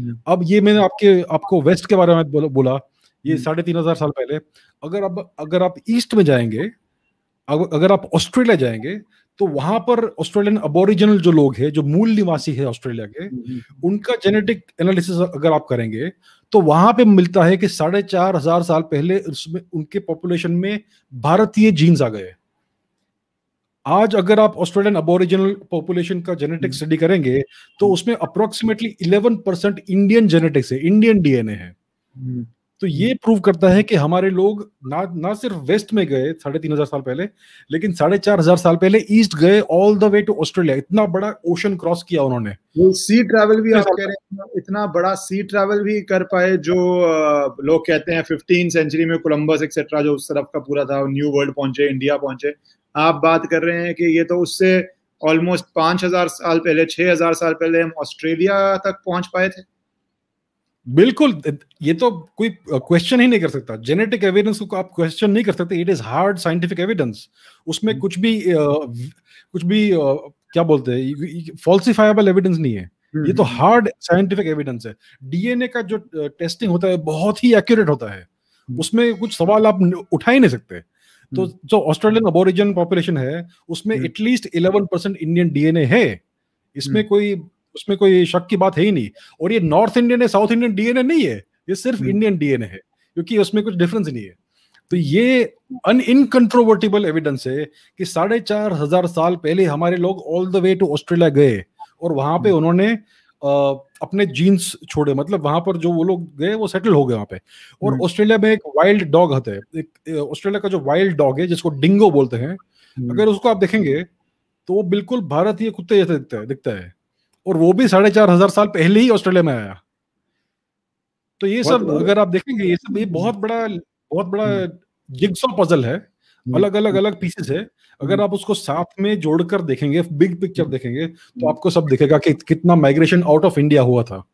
हम्म। अब ये मैंने आपके आपको वेस्ट के बारे में बोला ये हम्म। साढ़े तीन हजार साल पहले अगर अब अगर आप ईस्ट में जाएंगे अगर आप ऑस्ट्रेलिया जाएंगे तो वहां पर ऑस्ट्रेलियन अबोरिजिनल जो लोग हैं जो मूल निवासी है ऑस्ट्रेलिया के हम्म, उनका जेनेटिक एनालिसिस अगर आप करेंगे तो वहां पे मिलता है कि साढ़े चार हजार साल पहले उसमें उनके पॉपुलेशन में भारतीय जीन्स आ गए आज अगर आप ऑस्ट्रेलियन अबोरिजिनल पॉपुलेशन का जेनेटिक स्टडी हम्म। करेंगे तो हम्म। उसमें approximately eleven percent Indian genetics है इंडियन डीएनए है हम्म। तो ये प्रूव करता है कि हमारे लोग ना ना सिर्फ वेस्ट में गए साढ़े तीन हजार साल पहले लेकिन साढ़े चार हजार साल पहले ईस्ट गए all the way to Australia इतना बड़ा ओशन क्रॉस किया उन्होंने वो सी ट्रैवल भी आप कह रहे हैं इतना बड़ा सी ट्रैवल भी कर पाए जो लोग कहते हैं फिफ्टीन सेंचुरी में कोलम्बस एक्सेट्रा जो उस तरफ का पूरा था न्यू वर्ल्ड पहुंचे इंडिया पहुंचे आप बात कर रहे हैं कि ये तो उससे ऑलमोस्ट पांच हजार साल पहले छह हजार साल पहले हम ऑस्ट्रेलिया तक पहुंच पाए थे बिल्कुल ये तो कोई क्वेश्चन ही नहीं कर सकता जेनेटिक एविडेंस को आप क्वेश्चन नहीं कर सकते it is hard scientific evidence उसमें हम्म। कुछ भी कुछ भी क्या बोलते हैं फॉल्सिफाइबल एविडेंस नहीं है हम्म, ये तो हार्ड साइंटिफिक एविडेंस है डीएनए का जो टेस्टिंग होता है बहुत ही एक्यूरेट होता है हम्म। उसमें कुछ सवाल आप उठा ही नहीं सकते तो हम्म। जो ऑस्ट्रेलियन अबोरिजन पॉपुलेशन है उसमें at least eleven percent Indian DNA है इसमें हम्म। कोई उसमें कोई शक की बात है ही नहीं और ये नॉर्थ इंडियन है साउथ इंडियन डीएनए नहीं है ये सिर्फ इंडियन हम्म। डीएनए है क्योंकि उसमें कुछ डिफरेंस नहीं है तो ये अन इनकंट्रोवर्टेबल एविडेंस है कि साढ़े चार हजार साल पहले हमारे लोग all the way to Australia गए और वहां पे उन्होंने अपने जीन्स छोड़े मतलब वहां पर जो वो लोग गए वो सेटल हो गए वहां पे और हम्म। ऑस्ट्रेलिया में एक वाइल्ड डॉग होता है एक ऑस्ट्रेलिया का जो वाइल्ड डॉग है जिसको डिंगो बोलते हैं हम्म। अगर उसको आप देखेंगे तो वो बिल्कुल भारतीय कुत्ते जैसे दिखता है दिखता है और वो भी साढ़े चार हजार साल पहले ही ऑस्ट्रेलिया में आया तो ये सब मतलब अगर आप देखेंगे ये सब ये बहुत बड़ा बहुत बड़ा जिग्सो हम्म। पजल है हम्म। अलग अलग अलग पीसेस है अगर हम्म। आप उसको साथ में जोड़कर देखेंगे बिग पिक्चर हम्म। देखेंगे तो आपको सब दिखेगा कि कितना माइग्रेशन आउट ऑफ इंडिया हुआ था